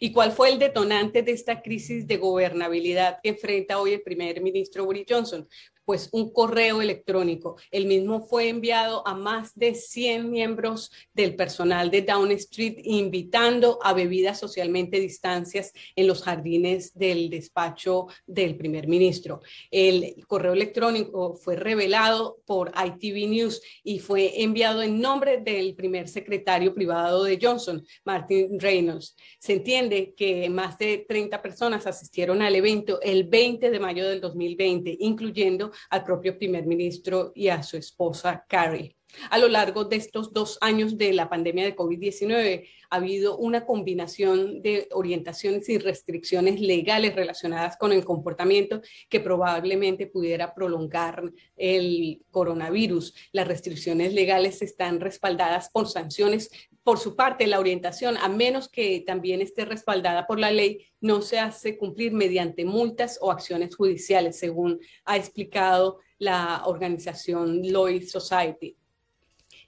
¿Y cuál fue el detonante de esta crisis de gobernabilidad que enfrenta hoy el primer ministro Boris Johnson? pues un correo electrónico. El mismo fue enviado a más de 100 miembros del personal de Down Street invitando a bebidas socialmente distancias en los jardines del despacho del primer ministro. El correo electrónico fue revelado por ITV News y fue enviado en nombre del primer secretario privado de Johnson, Martin Reynolds. Se entiende que más de 30 personas asistieron al evento el 20 de mayo del 2020, incluyendo al propio primer ministro y a su esposa Carrie. A lo largo de estos dos años de la pandemia de COVID-19 ha habido una combinación de orientaciones y restricciones legales relacionadas con el comportamiento que probablemente pudiera prolongar el coronavirus. Las restricciones legales están respaldadas por sanciones por su parte, la orientación, a menos que también esté respaldada por la ley, no se hace cumplir mediante multas o acciones judiciales, según ha explicado la organización Lloyd Society.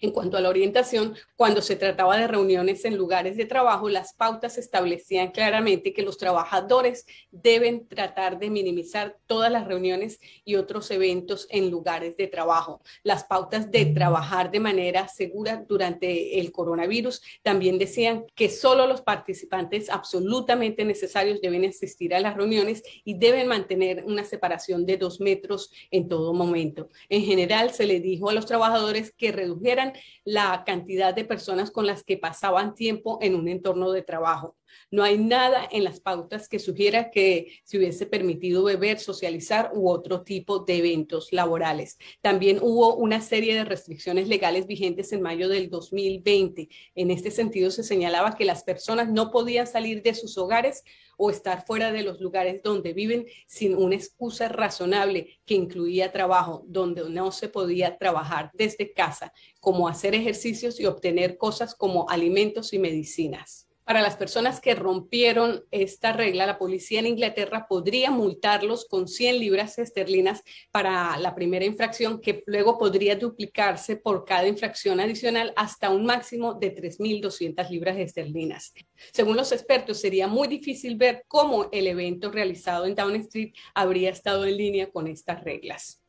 En cuanto a la orientación, cuando se trataba de reuniones en lugares de trabajo, las pautas establecían claramente que los trabajadores deben tratar de minimizar todas las reuniones y otros eventos en lugares de trabajo. Las pautas de trabajar de manera segura durante el coronavirus también decían que solo los participantes absolutamente necesarios deben asistir a las reuniones y deben mantener una separación de dos metros en todo momento. En general, se le dijo a los trabajadores que redujeran la cantidad de personas con las que pasaban tiempo en un entorno de trabajo. No hay nada en las pautas que sugiera que se hubiese permitido beber, socializar u otro tipo de eventos laborales. También hubo una serie de restricciones legales vigentes en mayo del 2020. En este sentido, se señalaba que las personas no podían salir de sus hogares o estar fuera de los lugares donde viven sin una excusa razonable que incluía trabajo, donde no se podía trabajar desde casa, como hacer ejercicios y obtener cosas como alimentos y medicinas para las personas que rompieron esta regla, la policía en Inglaterra podría multarlos con 100 libras esterlinas para la primera infracción, que luego podría duplicarse por cada infracción adicional hasta un máximo de 3.200 libras esterlinas. Según los expertos, sería muy difícil ver cómo el evento realizado en Down Street habría estado en línea con estas reglas.